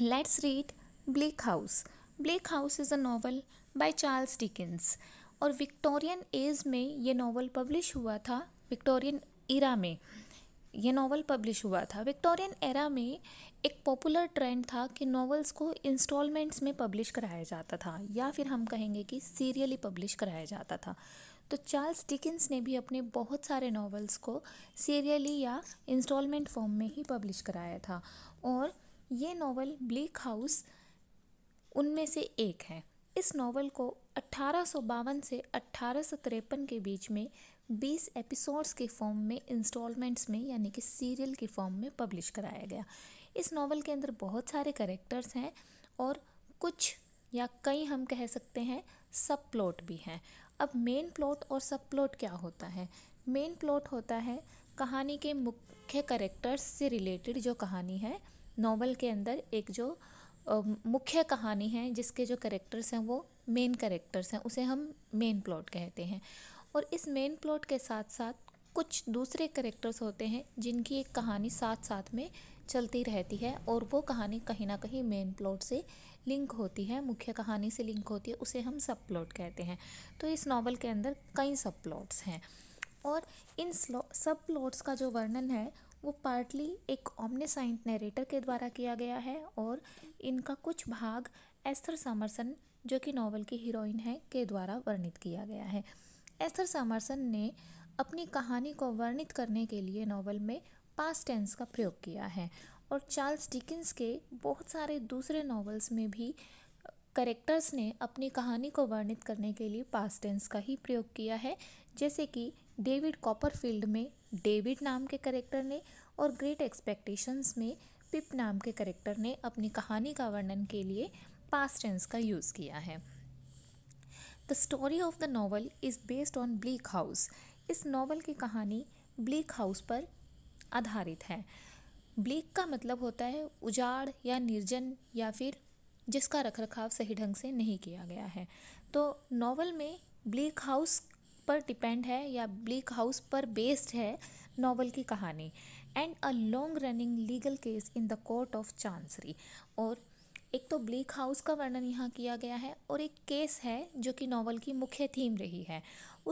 let's read Bleak House. Bleak House is a novel by Charles Dickens. और Victorian age में ये novel publish हुआ था Victorian era में ये नावल पब्लिश हुआ था विक्टोरियन एरा में एक पॉपुलर ट्रेंड था कि नावल्स को इंस्टॉलमेंट्स में पब्लिश कराया जाता था या फिर हम कहेंगे कि सीरियली पब्लिश कराया जाता था तो चार्ल्स डिकिंस ने भी अपने बहुत सारे नावल्स को सीरियली या इंस्टॉलमेंट फॉर्म में ही पब्लिश कराया था और ये नावल ब्लीक हाउस उनमें से एक है इस नावल को अट्ठारह से अट्ठारह के बीच में 20 एपिसोड्स के फॉर्म में इंस्टॉलमेंट्स में यानी कि सीरियल के फॉर्म में पब्लिश कराया गया इस नावल के अंदर बहुत सारे करेक्टर्स हैं और कुछ या कई हम कह सकते हैं सब प्लॉट भी हैं अब मेन प्लॉट और सब प्लॉट क्या होता है मेन प्लॉट होता है कहानी के मुख्य करेक्टर्स से रिलेटेड जो कहानी है नॉवल के अंदर एक जो मुख्य कहानी है जिसके जो करेक्टर्स हैं वो मेन करेक्टर्स हैं उसे हम मेन प्लॉट कहते हैं और इस मेन प्लॉट के साथ साथ कुछ दूसरे करेक्टर्स होते हैं जिनकी एक कहानी साथ साथ में चलती रहती है और वो कहानी कहीं ना कहीं मेन प्लॉट से लिंक होती है मुख्य कहानी से लिंक होती है उसे हम सब प्लॉट कहते हैं तो इस नावल के अंदर कई सब प्लॉट्स हैं और इन सब प्लॉट्स का जो वर्णन है वो पार्टली एक ओमनेसाइंट नरेटर के द्वारा किया गया है और इनका कुछ भाग एस्थर सामरसन जो कि नावल की हीरोइन है के द्वारा वर्णित किया गया है एस्थर सामरसन ने अपनी कहानी को वर्णित करने के लिए नॉवल में पास्ट टेंस का प्रयोग किया है और चार्ल्स डिकिंस के बहुत सारे दूसरे नॉवल्स में भी करेक्टर्स ने अपनी कहानी को वर्णित करने के लिए पास्ट टेंस का ही प्रयोग किया है जैसे कि डेविड कॉपरफील्ड में डेविड नाम के करेक्टर ने और ग्रेट एक्सपेक्टेशंस में पिप नाम के करेक्टर ने अपनी कहानी का वर्णन के लिए पास्ट टेंस का यूज़ किया है the story of the novel is based on bleak house इस नावल की कहानी ब्लीक हाउस पर आधारित है ब्लीक का मतलब होता है उजाड़ या निर्जन या फिर जिसका रखरखाव सही ढंग से नहीं किया गया है तो नावल में ब्लीक हाउस पर डिपेंड है या ब्लीक हाउस पर बेस्ड है नावल की कहानी and a long running legal case in the court of chancery और एक तो ब्लीक हाउस का वर्णन यहाँ किया गया है और एक केस है जो कि नावल की मुख्य थीम रही है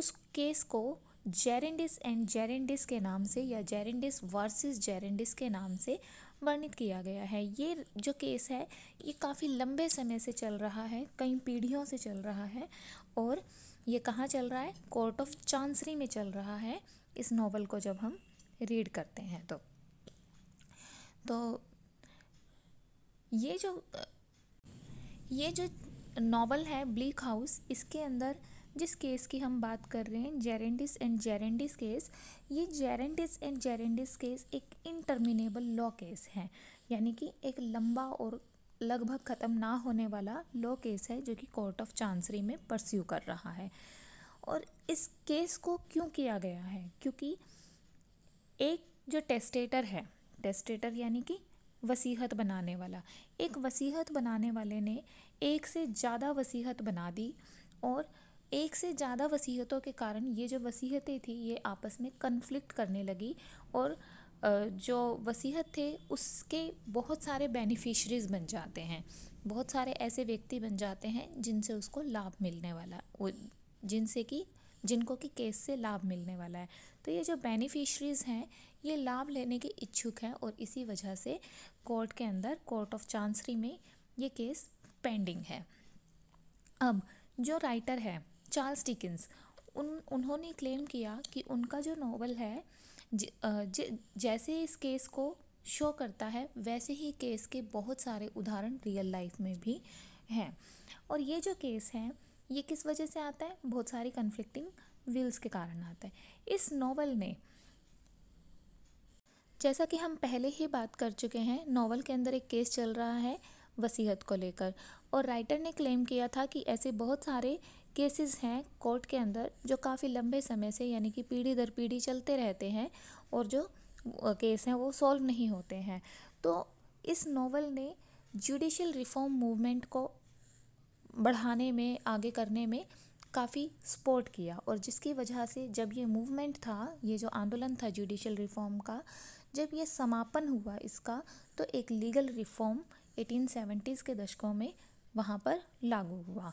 उस केस को जेरेंडिस एंड जेरेंडिस के नाम से या जेरेंडिस वर्सेस जेरेंडिस के नाम से वर्णित किया गया है ये जो केस है ये काफ़ी लंबे समय से चल रहा है कई पीढ़ियों से चल रहा है और ये कहाँ चल रहा है कोर्ट ऑफ चांसरी में चल रहा है इस नावल को जब हम रीड करते हैं तो तो ये जो ये जो नावल है ब्लीक हाउस इसके अंदर जिस केस की हम बात कर रहे हैं जेरेंडिस एंड जेरेंडिस केस ये जेरेंडिस एंड जेरेंडिस केस एक इंटरमिनेबल लॉ केस है यानी कि एक लंबा और लगभग ख़त्म ना होने वाला लॉ केस है जो कि कोर्ट ऑफ चांसरी में परस्यू कर रहा है और इस केस को क्यों किया गया है क्योंकि एक जो टेस्टेटर है टेस्टेटर यानी कि वसीहत बनाने वाला एक वसीहत बनाने वाले ने एक से ज़्यादा वसीहत बना दी और एक से ज़्यादा वसीहतों के कारण ये जो वसीहतें थी ये आपस में कन्फ्लिक्ट करने लगी और जो वसीहत थे उसके बहुत सारे बेनिफिशरीज़ बन जाते हैं बहुत सारे ऐसे व्यक्ति बन जाते हैं जिनसे उसको लाभ मिलने वाला जिनसे कि जिनको कि केस से लाभ मिलने वाला है तो ये जो बेनिफिशरीज़ हैं ये लाभ लेने के इच्छुक हैं और इसी वजह से कोर्ट के अंदर कोर्ट ऑफ चांसरी में ये केस पेंडिंग है अब जो राइटर है चार्ल्स डिकिंस उन उन्होंने क्लेम किया कि उनका जो नावल है जैसे इस केस को शो करता है वैसे ही केस के बहुत सारे उदाहरण रियल लाइफ में भी हैं और ये जो केस है ये किस वजह से आता है बहुत सारी कन्फ्लिक्टिंग विल्स के कारण आता है इस नॉवल ने जैसा कि हम पहले ही बात कर चुके हैं नॉवल के अंदर एक केस चल रहा है वसीहत को लेकर और राइटर ने क्लेम किया था कि ऐसे बहुत सारे केसेस हैं कोर्ट के अंदर जो काफ़ी लंबे समय से यानी कि पीढ़ी दर पीढ़ी चलते रहते हैं और जो केस हैं वो सॉल्व नहीं होते हैं तो इस नोवेल ने जुडिशल रिफॉर्म मूवमेंट को बढ़ाने में आगे करने में काफ़ी सपोर्ट किया और जिसकी वजह से जब ये मूवमेंट था ये जो आंदोलन था जुडिशल रिफॉर्म का जब ये समापन हुआ इसका तो एक लीगल रिफॉर्म एटीन के दशकों में वहाँ पर लागू हुआ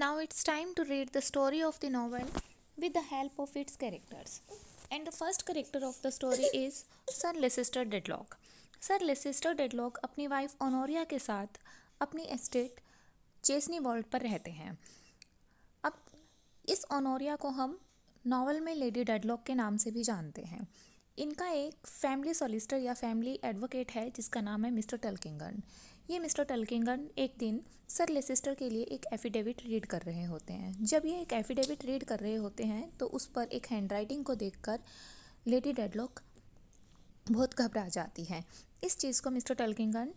Now it's time to read the story of the novel with the help of its characters. And the first character of the story is Sir Leicester Dedlock. Sir Leicester Dedlock अपनी wife Honoria के साथ अपनी estate चेसनी world पर रहते हैं अब इस ओनोरिया को हम नावल में लेडी डेडलॉक के नाम से भी जानते हैं इनका एक फैमिली सॉलिस्टर या फैमिली एडवोकेट है जिसका नाम है मिस्टर टल्किंगन ये मिस्टर टलकिंगन एक दिन सर लेसिस्टर के लिए एक एफिडेविट रीड कर रहे होते हैं जब ये एक एफिडेविट रीड कर रहे होते हैं तो उस पर एक हैंड राइटिंग को देखकर लेडी डेडलॉक बहुत घबरा जाती है इस चीज़ को मिस्टर टलकिंगन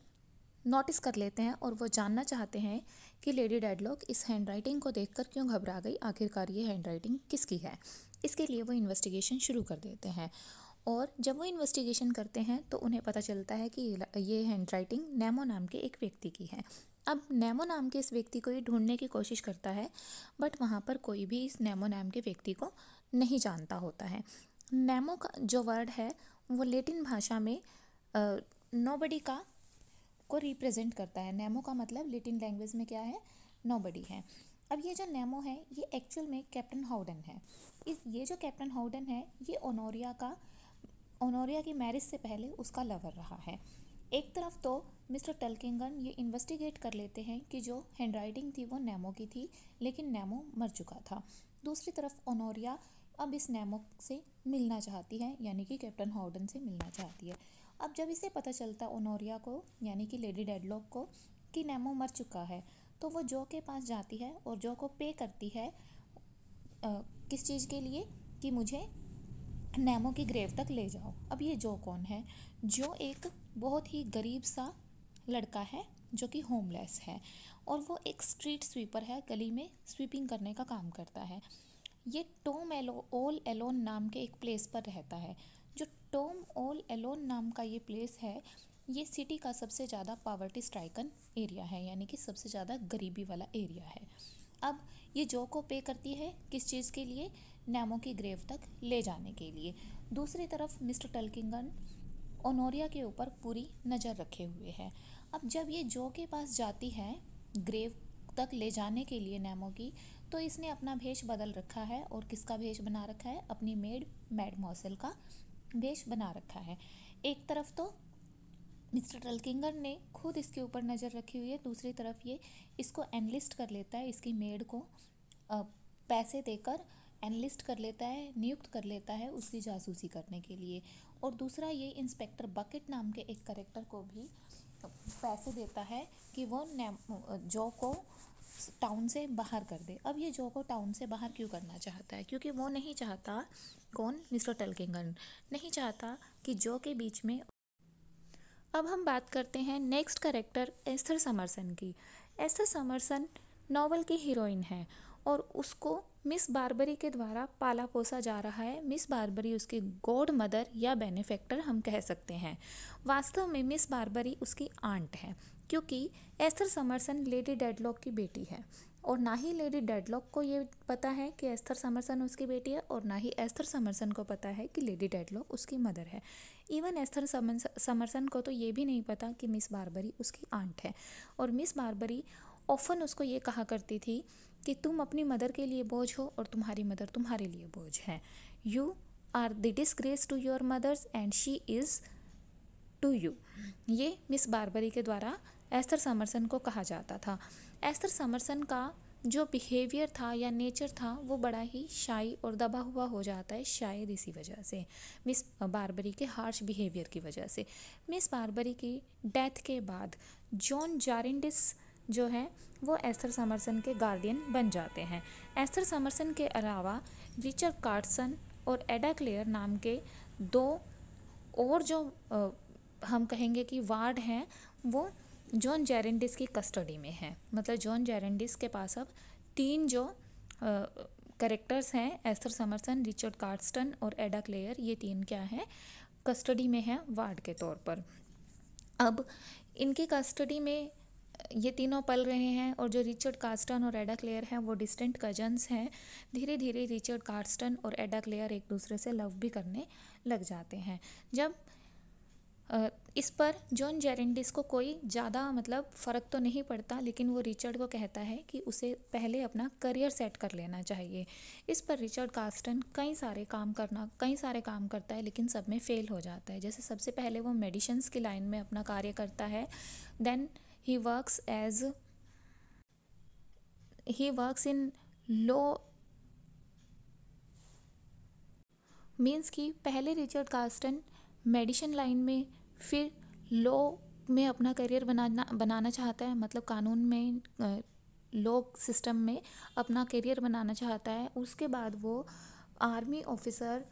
नोटिस कर लेते हैं और वो जानना चाहते हैं कि लेडी डेडलॉक इस हैंड राइटिंग को देखकर क्यों घबरा गई आखिरकार ये हैंड राइटिंग किसकी है इसके लिए वो इन्वेस्टिगेशन शुरू कर देते हैं और जब वो इन्वेस्टिगेशन करते हैं तो उन्हें पता चलता है कि ये हैंड राइटिंग नेमो नाम के एक व्यक्ति की है अब नेमो नाम के इस व्यक्ति को ये ढूंढने की कोशिश करता है बट वहाँ पर कोई भी इस नेमो नाम के व्यक्ति को नहीं जानता होता है नेमो का जो वर्ड है वो लेटिन भाषा में नोबडी का को रिप्रेजेंट करता है नेमो का मतलब लेटिन लैंग्वेज में क्या है नोबडी है अब ये जो नेमो है ये एक्चुअल में कैप्टन हाउडन है इस ये जो कैप्टन हाउडन है ये ओनोरिया का ओनोरिया की मैरिज से पहले उसका लवर रहा है एक तरफ तो मिस्टर टल्किंगन ये इन्वेस्टिगेट कर लेते हैं कि जो हैंड राइटिंग थी वो नेमो की थी लेकिन नेमो मर चुका था दूसरी तरफ ओनोरिया अब इस नेमो से मिलना चाहती है यानी कि कैप्टन हॉर्डन से मिलना चाहती है अब जब इसे पता चलता ओनोरिया को यानी कि लेडी डेडलॉक को कि नेमो मर चुका है तो वो जो के पास जाती है और जो को पे करती है आ, किस चीज़ के लिए कि मुझे नेमो की ग्रेव तक ले जाओ अब ये जो कौन है जो एक बहुत ही गरीब सा लड़का है जो कि होमलेस है और वो एक स्ट्रीट स्वीपर है गली में स्वीपिंग करने का काम करता है ये टोम एलो ओल एलोन नाम के एक प्लेस पर रहता है जो टोम ओल एलोन नाम का ये प्लेस है ये सिटी का सबसे ज़्यादा पावर्टी स्ट्राइकन एरिया है यानी कि सबसे ज़्यादा गरीबी वाला एरिया है अब ये जो को पे करती है किस चीज़ के लिए नैमो की ग्रेव तक ले जाने के लिए दूसरी तरफ मिस्टर टल्किंगन ओनोरिया के ऊपर पूरी नज़र रखे हुए है अब जब ये जो के पास जाती है ग्रेव तक ले जाने के लिए नैमो की तो इसने अपना भेष बदल रखा है और किसका भेष बना रखा है अपनी मेड मैड मौसल का भेष बना रखा है एक तरफ तो मिस्टर टलकिंगन ने खुद इसके ऊपर नज़र रखी हुई है दूसरी तरफ ये इसको एनलिस्ट कर लेता है इसकी मेड को पैसे देकर एनलिस्ट कर लेता है नियुक्त कर लेता है उसकी जासूसी करने के लिए और दूसरा ये इंस्पेक्टर बकेट नाम के एक करेक्टर को भी पैसे देता है कि वो जो को टाउन से बाहर कर दे अब ये जो को टाउन से बाहर क्यों करना चाहता है क्योंकि वो नहीं चाहता कौन मिस्टर टलकिंगन नहीं चाहता कि जो के बीच में अब हम बात करते हैं नेक्स्ट करेक्टर एस्थर समरसन की एस्थर समरसन नावल की हीरोइन है और उसको मिस बारबरी के द्वारा पाला पोसा जा रहा है मिस बारबरी उसकी गॉड मदर या बेनिफेक्टर हम कह सकते हैं वास्तव में मिस बारबरी उसकी आंट है क्योंकि एस्थर समरसन लेडी डेडलॉक की बेटी है और ना ही लेडी डेडलॉक को ये पता है कि एस्थर समरसन उसकी बेटी है और ना ही एस्थर समरसन को पता है कि लेडी डेडलॉक उसकी मदर है इवन एस्थर समरसन को तो ये भी नहीं पता कि मिस बारबरी उसकी आंट है और मिस बारबरी ऑफन उसको ये कहा करती थी कि तुम अपनी मदर के लिए बोझ हो और तुम्हारी मदर तुम्हारे लिए बोझ है you are the disgrace to your mothers and she is to you ये मिस बारबरी के द्वारा एस्थर समरसन को कहा जाता था एस्थर समरसन का जो बिहेवियर था या नेचर था वो बड़ा ही शाही और दबा हुआ हो जाता है शायद इसी वजह से मिस बारबरी के हार्श बिहेवियर की वजह से मिस बारबरी की डेथ के बाद जॉन जारिंडिस जो हैं वो एस्थर समरसन के गार्डियन बन जाते हैं एस्थर समरसन के अलावा रिचर्ड कार्टसन और एडा क्लेयर नाम के दो और जो आ, हम कहेंगे कि वार्ड हैं वो जॉन जेरेंडिस की कस्टडी में हैं मतलब जॉन जेरेंडिस के पास अब तीन जो करेक्टर्स हैं एस्थर समरसन रिचर्ड कार्टस्टन और एडा क्लेयर ये तीन क्या हैं कस्टडी में हैं वार्ड के तौर पर अब इनकी कस्टडी में ये तीनों पल रहे हैं और जो रिचर्ड कार्स्टन और एडा क्लेयर हैं वो डिस्टेंट कजन्स हैं धीरे धीरे रिचर्ड कार्स्टन और एडा क्लेयर एक दूसरे से लव भी करने लग जाते हैं जब इस पर जॉन जेरेंडिस को कोई ज़्यादा मतलब फ़र्क तो नहीं पड़ता लेकिन वो रिचर्ड को कहता है कि उसे पहले अपना करियर सेट कर लेना चाहिए इस पर रिचर्ड कास्टन कई सारे काम करना कई सारे काम करता है लेकिन सब में फ़ेल हो जाता है जैसे सबसे पहले वो मेडिशंस की लाइन में अपना कार्य करता है then he works as he works in low means कि पहले रिचर्ड कास्टन मेडिसिन लाइन में फिर लॉ में अपना करियर बनाना बनाना चाहता है मतलब कानून में लॉ सिस्टम में अपना करियर बनाना चाहता है उसके बाद वो आर्मी ऑफिसर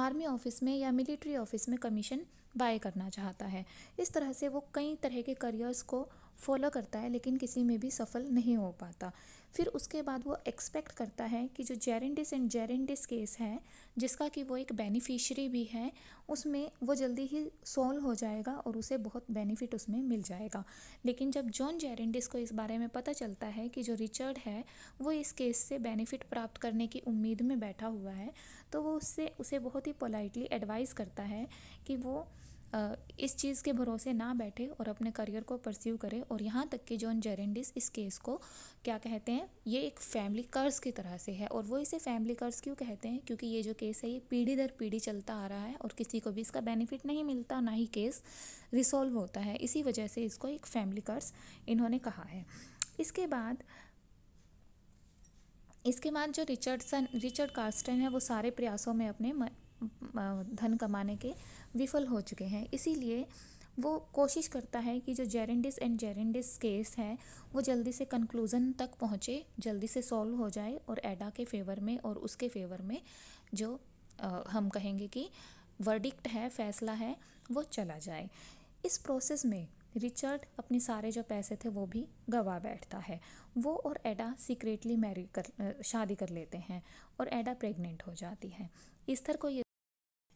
आर्मी ऑफिस में या मिलिट्री ऑफिस में कमीशन बाय करना चाहता है इस तरह से वो कई तरह के करियर्स को फॉलो करता है लेकिन किसी में भी सफल नहीं हो पाता फिर उसके बाद वो एक्सपेक्ट करता है कि जो जेरेंडिस एंड जेरेंडिस केस है जिसका कि वो एक बेनिफिशरी भी है उसमें वो जल्दी ही सॉल्व हो जाएगा और उसे बहुत बेनिफिट उसमें मिल जाएगा लेकिन जब जॉन जेरेंडिस को इस बारे में पता चलता है कि जो रिचर्ड है वो इस केस से बेनिफिट प्राप्त करने की उम्मीद में बैठा हुआ है तो वो उससे उसे बहुत ही पोलाइटली एडवाइस करता है कि वो इस चीज़ के भरोसे ना बैठे और अपने करियर को परस्यू करें और यहाँ तक कि जॉन जेरेंडिस इस केस को क्या कहते हैं ये एक फैमिली कर्ज की तरह से है और वो इसे फैमिली कर्ज क्यों कहते हैं क्योंकि ये जो केस है ये पीढ़ी दर पीढ़ी चलता आ रहा है और किसी को भी इसका बेनिफिट नहीं मिलता ना ही केस रिसोल्व होता है इसी वजह से इसको एक फैमिली कर्ज इन्होंने कहा है इसके बाद इसके बाद जो रिचर्डसन रिचर्ड कार्स्टन है वो सारे प्रयासों में अपने धन कमाने के विफल हो चुके हैं इसीलिए वो कोशिश करता है कि जो जेरेंडिस एंड जेरेंडिस केस है वो जल्दी से कंक्लूज़न तक पहुँचे जल्दी से सॉल्व हो जाए और एडा के फेवर में और उसके फेवर में जो आ, हम कहेंगे कि वर्डिक्ट है फैसला है वो चला जाए इस प्रोसेस में रिचर्ड अपने सारे जो पैसे थे वो भी गवा बैठता है वो और एडा सीक्रेटली मैरी कर शादी कर लेते हैं और एडा प्रेग्नेंट हो जाती है तरह को ये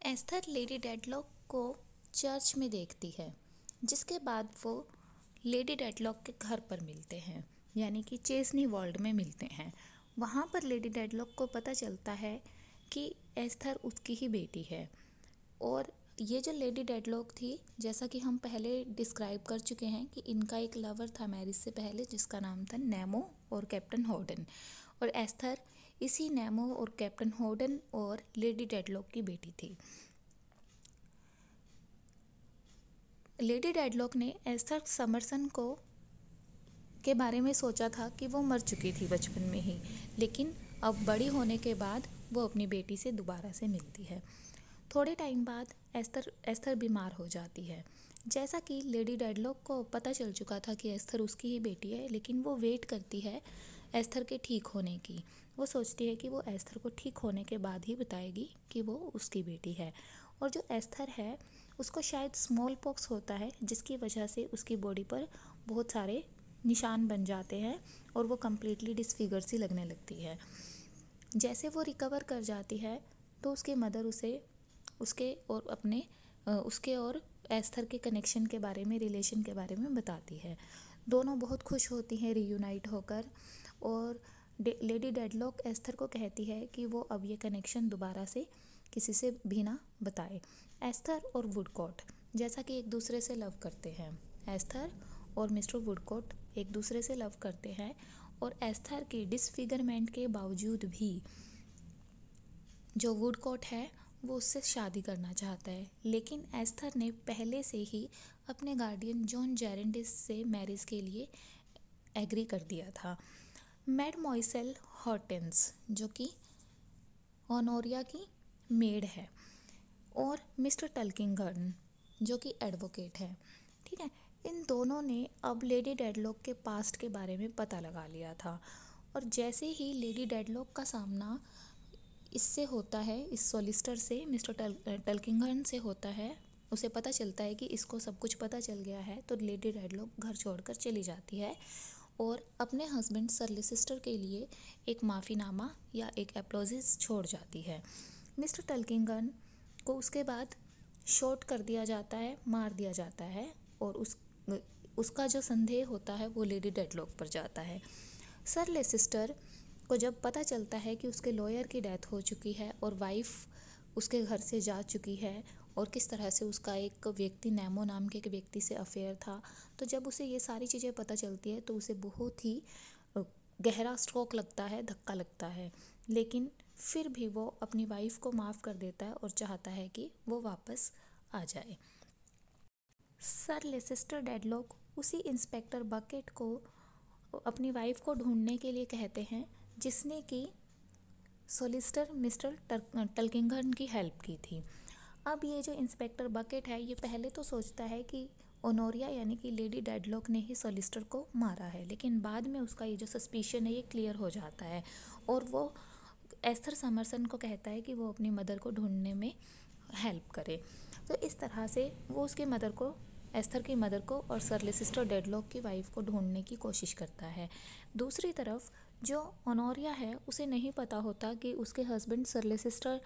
एस्थर लेडी डेडलॉक को चर्च में देखती है जिसके बाद वो लेडी डेडलॉक के घर पर मिलते हैं यानी कि चेसनी वर्ल्ड में मिलते हैं वहाँ पर लेडी डेडलॉक को पता चलता है कि एस्थर उसकी ही बेटी है और ये जो लेडी डेडलॉक थी जैसा कि हम पहले डिस्क्राइब कर चुके हैं कि इनका एक लवर था मैरिज से पहले जिसका नाम था नेमो और कैप्टन हॉर्डन और एस्थर इसी नेमो और कैप्टन होडन और लेडी डेडलॉक की बेटी थी लेडी डेडलॉक ने एस्थर समरसन को के बारे में सोचा था कि वो मर चुकी थी बचपन में ही लेकिन अब बड़ी होने के बाद वो अपनी बेटी से दोबारा से मिलती है थोड़े टाइम बाद एस्थर एस्थर बीमार हो जाती है जैसा कि लेडी डेडलॉक को पता चल चुका था कि एस्थर उसकी ही बेटी है लेकिन वो वेट करती है एस्थर के ठीक होने की वो सोचती है कि वो एस्थर को ठीक होने के बाद ही बताएगी कि वो उसकी बेटी है और जो एस्थर है उसको शायद स्मॉल पॉक्स होता है जिसकी वजह से उसकी बॉडी पर बहुत सारे निशान बन जाते हैं और वो कम्प्लीटली डिसफिगर सी लगने लगती है जैसे वो रिकवर कर जाती है तो उसके मदर उसे उसके और अपने उसके और एस्थर के कनेक्शन के बारे में रिलेशन के बारे में बताती है दोनों बहुत खुश होती हैं रीयूनाइट होकर और लेडी डेडलॉक एस्थर को कहती है कि वो अब ये कनेक्शन दोबारा से किसी से भी ना बताए एस्थर और वुडकॉट जैसा कि एक दूसरे से लव करते हैं एस्थर और मिस्टर वुडकॉट एक दूसरे से लव करते हैं और एस्थर के डिसफिगरमेंट के बावजूद भी जो वुडकॉट है वो उससे शादी करना चाहता है लेकिन एस्थर ने पहले से ही अपने गार्डियन जॉन जेरेंडिस से मैरिज के लिए एग्री कर दिया था मेडमोइसल हॉटेंस जो कि ऑनोरिया की मेड है और मिस्टर टल्किंगर्न जो कि एडवोकेट है ठीक है इन दोनों ने अब लेडी डेडलॉक के पास्ट के बारे में पता लगा लिया था और जैसे ही लेडी डेडलॉक का सामना इससे होता है इस सोलिस्टर से मिस्टर टल टल्किंगर्न से होता है उसे पता चलता है कि इसको सब कुछ पता चल गया है तो लेडी डेडलॉक घर छोड़कर चली जाती है और अपने हस्बैंड सरले सिस्टर के लिए एक माफ़ीनामा या एक एप्लोजिस छोड़ जाती है मिस्टर टल्किंगन को उसके बाद शॉट कर दिया जाता है मार दिया जाता है और उस उसका जो संदेह होता है वो लेडी डेडलॉक पर जाता है सर सिस्टर को जब पता चलता है कि उसके लॉयर की डेथ हो चुकी है और वाइफ उसके घर से जा चुकी है और किस तरह से उसका एक व्यक्ति नैमो नाम के एक व्यक्ति से अफेयर था तो जब उसे ये सारी चीज़ें पता चलती है तो उसे बहुत ही गहरा स्ट्रोक लगता है धक्का लगता है लेकिन फिर भी वो अपनी वाइफ को माफ़ कर देता है और चाहता है कि वो वापस आ जाए सर लेसिस्टर डेडलॉक उसी इंस्पेक्टर बकेट को अपनी वाइफ को ढूंढने के लिए कहते हैं जिसने कि सोलिस्टर मिस्टर टल्किंगन की हेल्प की थी अब ये जो इंस्पेक्टर बकेट है ये पहले तो सोचता है कि ओनोरिया यानी कि लेडी डेडलॉक ने ही सोलिस्टर को मारा है लेकिन बाद में उसका ये जो सस्पिशन है ये क्लियर हो जाता है और वो एस्थर समरसन को कहता है कि वो अपनी मदर को ढूंढने में हेल्प करे तो इस तरह से वो उसके मदर को एस्थर की मदर को और सर सिस्टर डेडलॉक की वाइफ को ढूंढने की कोशिश करता है दूसरी तरफ जो ऑनोरिया है उसे नहीं पता होता कि उसके हस्बैंड सरलेसिस्टर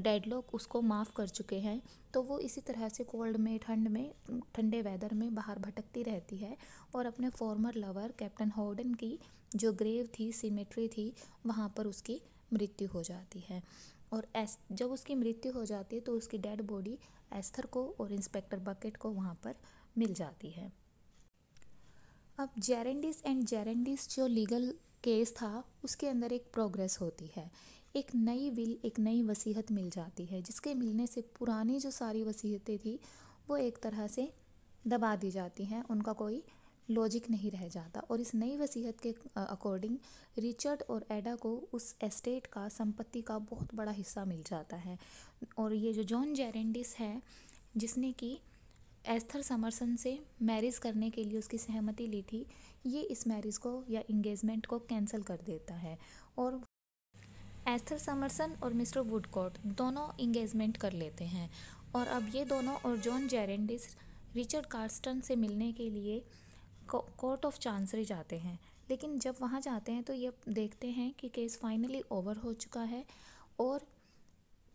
डेडलॉक उसको माफ़ कर चुके हैं तो वो इसी तरह से कोल्ड में ठंड में ठंडे वेदर में बाहर भटकती रहती है और अपने फॉर्मर लवर कैप्टन हॉर्डन की जो ग्रेव थी सीमेट्री थी वहाँ पर उसकी मृत्यु हो जाती है और एस जब उसकी मृत्यु हो जाती है तो उसकी डेड बॉडी एस्थर को और इंस्पेक्टर बकेट को वहाँ पर मिल जाती है अब जेरेंडिस एंड जेरेंडिस जो लीगल केस था उसके अंदर एक प्रोग्रेस होती है एक नई विल एक नई वसीहत मिल जाती है जिसके मिलने से पुरानी जो सारी वसीहतें थी वो एक तरह से दबा दी जाती हैं उनका कोई लॉजिक नहीं रह जाता और इस नई वसीहत के अकॉर्डिंग रिचर्ड और एडा को उस एस्टेट का संपत्ति का बहुत बड़ा हिस्सा मिल जाता है और ये जो जॉन जेरेंडिस है जिसने कि एस्थर समरसन से मैरिज करने के लिए उसकी सहमति ली थी ये इस मैरिज को या इंगेजमेंट को कैंसिल कर देता है और एस्थर समरसन और मिस्टर वुडकॉट दोनों इंगेजमेंट कर लेते हैं और अब ये दोनों और जॉन जेरेंडिस रिचर्ड कार्स्टन से मिलने के लिए कोर्ट ऑफ चांसरी जाते हैं लेकिन जब वहाँ जाते हैं तो ये देखते हैं कि केस फाइनली ओवर हो चुका है और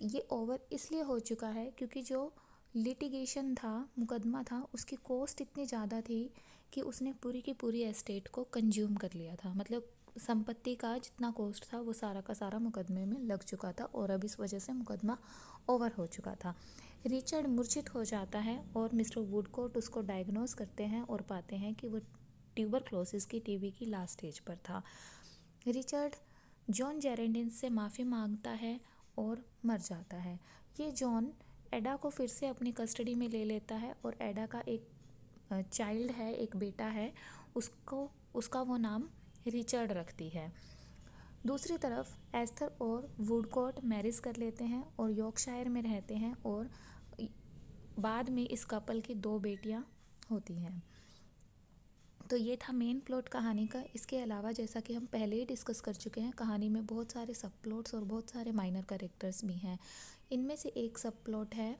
ये ओवर इसलिए हो चुका है क्योंकि जो लिटिगेशन था मुकदमा था उसकी कॉस्ट इतनी ज़्यादा थी कि उसने पूरी की पूरी एस्टेट को कंज्यूम कर लिया था मतलब संपत्ति का जितना कॉस्ट था वो सारा का सारा मुकदमे में लग चुका था और अब इस वजह से मुकदमा ओवर हो चुका था रिचर्ड मूर्छित हो जाता है और मिस्टर वुडकोट उसको डायग्नोस करते हैं और पाते हैं कि वो ट्यूबर क्लोसिस की टीबी की लास्ट स्टेज पर था रिचर्ड जॉन जेरेंडिन से माफ़ी मांगता है और मर जाता है ये जॉन एडा को फिर से अपनी कस्टडी में ले लेता है और एडा का एक चाइल्ड है एक बेटा है उसको उसका वो नाम रिचर्ड रखती है दूसरी तरफ एस्थर और वुडकॉट मैरिज कर लेते हैं और यॉर्कशायर में रहते हैं और बाद में इस कपल की दो बेटियां होती हैं तो ये था मेन प्लॉट कहानी का इसके अलावा जैसा कि हम पहले ही डिस्कस कर चुके हैं कहानी में बहुत सारे सब प्लॉट्स और बहुत सारे माइनर करेक्टर्स भी हैं इनमें से एक सब प्लॉट है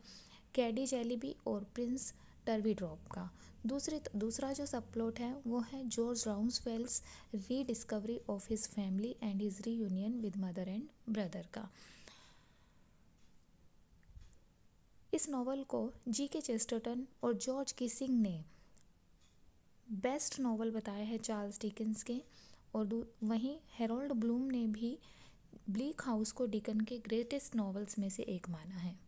कैडी जेलीबी और प्रिंस टर्वी ड्रॉप का दूसरी दूसरा जो सब प्लॉट है वो है George Rouncewell's rediscovery of his family and his reunion with mother and brother का इस नावल को जी के चेस्टर्टन और जॉर्ज की सिंह ने बेस्ट नावल बताया है चार्ल्स डिकन्स के और वहीं हेरोल्ड ब्लूम ने भी ब्लीक हाउस को डिकन के ग्रेटेस्ट नॉवल्स में से एक माना है